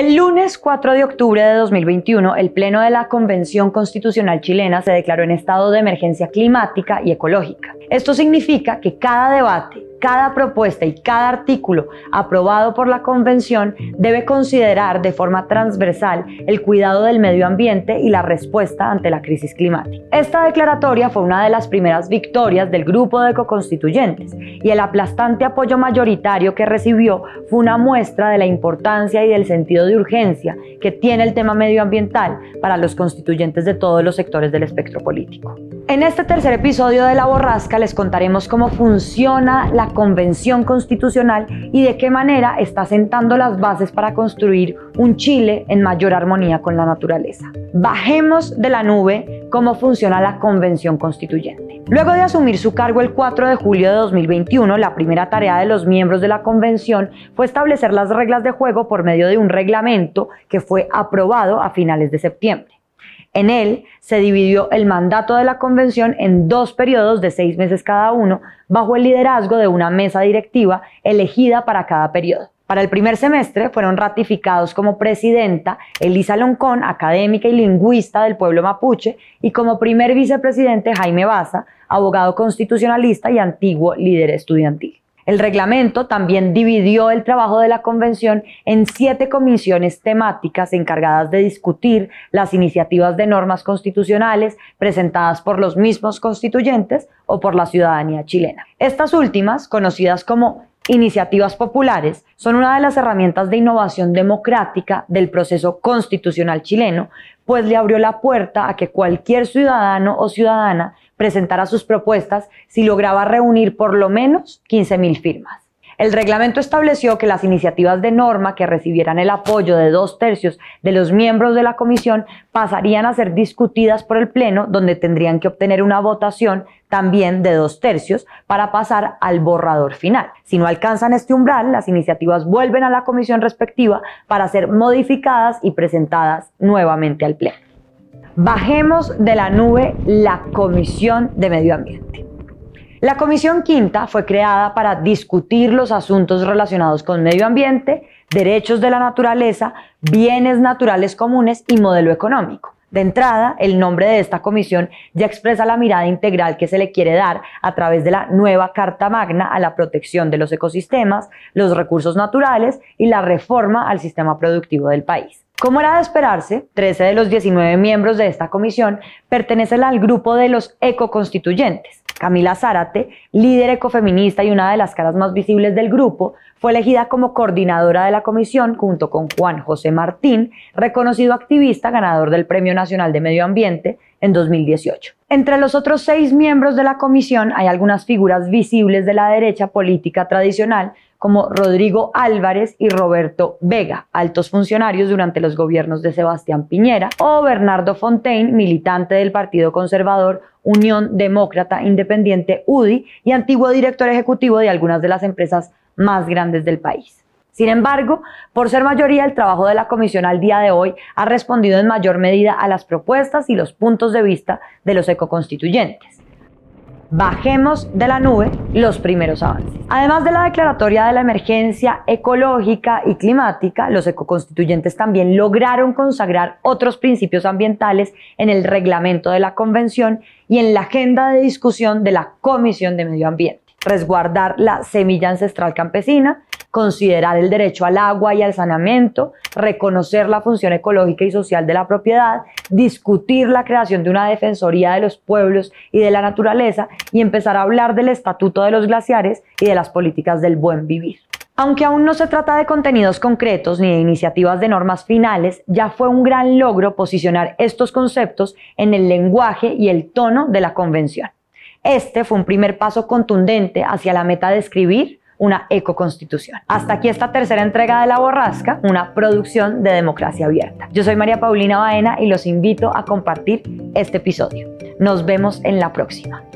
El lunes 4 de octubre de 2021, el Pleno de la Convención Constitucional Chilena se declaró en estado de emergencia climática y ecológica. Esto significa que cada debate cada propuesta y cada artículo aprobado por la Convención debe considerar de forma transversal el cuidado del medio ambiente y la respuesta ante la crisis climática. Esta declaratoria fue una de las primeras victorias del grupo de ecoconstituyentes y el aplastante apoyo mayoritario que recibió fue una muestra de la importancia y del sentido de urgencia que tiene el tema medioambiental para los constituyentes de todos los sectores del espectro político. En este tercer episodio de La Borrasca les contaremos cómo funciona la Convención Constitucional y de qué manera está sentando las bases para construir un Chile en mayor armonía con la naturaleza. Bajemos de la nube cómo funciona la Convención Constituyente. Luego de asumir su cargo el 4 de julio de 2021, la primera tarea de los miembros de la Convención fue establecer las reglas de juego por medio de un reglamento que fue aprobado a finales de septiembre. En él se dividió el mandato de la convención en dos periodos de seis meses cada uno, bajo el liderazgo de una mesa directiva elegida para cada periodo. Para el primer semestre fueron ratificados como presidenta Elisa Loncón, académica y lingüista del pueblo mapuche, y como primer vicepresidente Jaime Baza, abogado constitucionalista y antiguo líder estudiantil. El reglamento también dividió el trabajo de la convención en siete comisiones temáticas encargadas de discutir las iniciativas de normas constitucionales presentadas por los mismos constituyentes o por la ciudadanía chilena. Estas últimas, conocidas como iniciativas populares son una de las herramientas de innovación democrática del proceso constitucional chileno, pues le abrió la puerta a que cualquier ciudadano o ciudadana presentara sus propuestas si lograba reunir por lo menos 15.000 firmas. El reglamento estableció que las iniciativas de norma que recibieran el apoyo de dos tercios de los miembros de la comisión pasarían a ser discutidas por el Pleno, donde tendrían que obtener una votación también de dos tercios para pasar al borrador final. Si no alcanzan este umbral, las iniciativas vuelven a la comisión respectiva para ser modificadas y presentadas nuevamente al Pleno. Bajemos de la nube la Comisión de Medio Ambiente. La Comisión Quinta fue creada para discutir los asuntos relacionados con medio ambiente, derechos de la naturaleza, bienes naturales comunes y modelo económico. De entrada, el nombre de esta comisión ya expresa la mirada integral que se le quiere dar a través de la nueva Carta Magna a la protección de los ecosistemas, los recursos naturales y la reforma al sistema productivo del país. Como era de esperarse, 13 de los 19 miembros de esta comisión pertenecen al grupo de los ecoconstituyentes. Camila Zárate, líder ecofeminista y una de las caras más visibles del grupo, fue elegida como coordinadora de la comisión junto con Juan José Martín, reconocido activista ganador del Premio Nacional de Medio Ambiente en 2018. Entre los otros seis miembros de la comisión hay algunas figuras visibles de la derecha política tradicional como Rodrigo Álvarez y Roberto Vega, altos funcionarios durante los gobiernos de Sebastián Piñera, o Bernardo Fontaine, militante del Partido Conservador Unión Demócrata Independiente UDI y antiguo director ejecutivo de algunas de las empresas más grandes del país. Sin embargo, por ser mayoría, el trabajo de la comisión al día de hoy ha respondido en mayor medida a las propuestas y los puntos de vista de los ecoconstituyentes bajemos de la nube los primeros avances. Además de la declaratoria de la emergencia ecológica y climática, los ecoconstituyentes también lograron consagrar otros principios ambientales en el reglamento de la convención y en la agenda de discusión de la Comisión de Medio Ambiente. Resguardar la semilla ancestral campesina, considerar el derecho al agua y al saneamiento, reconocer la función ecológica y social de la propiedad, discutir la creación de una defensoría de los pueblos y de la naturaleza y empezar a hablar del estatuto de los glaciares y de las políticas del buen vivir. Aunque aún no se trata de contenidos concretos ni de iniciativas de normas finales, ya fue un gran logro posicionar estos conceptos en el lenguaje y el tono de la convención. Este fue un primer paso contundente hacia la meta de escribir, una ecoconstitución. Hasta aquí esta tercera entrega de La Borrasca, una producción de Democracia Abierta. Yo soy María Paulina Baena y los invito a compartir este episodio. Nos vemos en la próxima.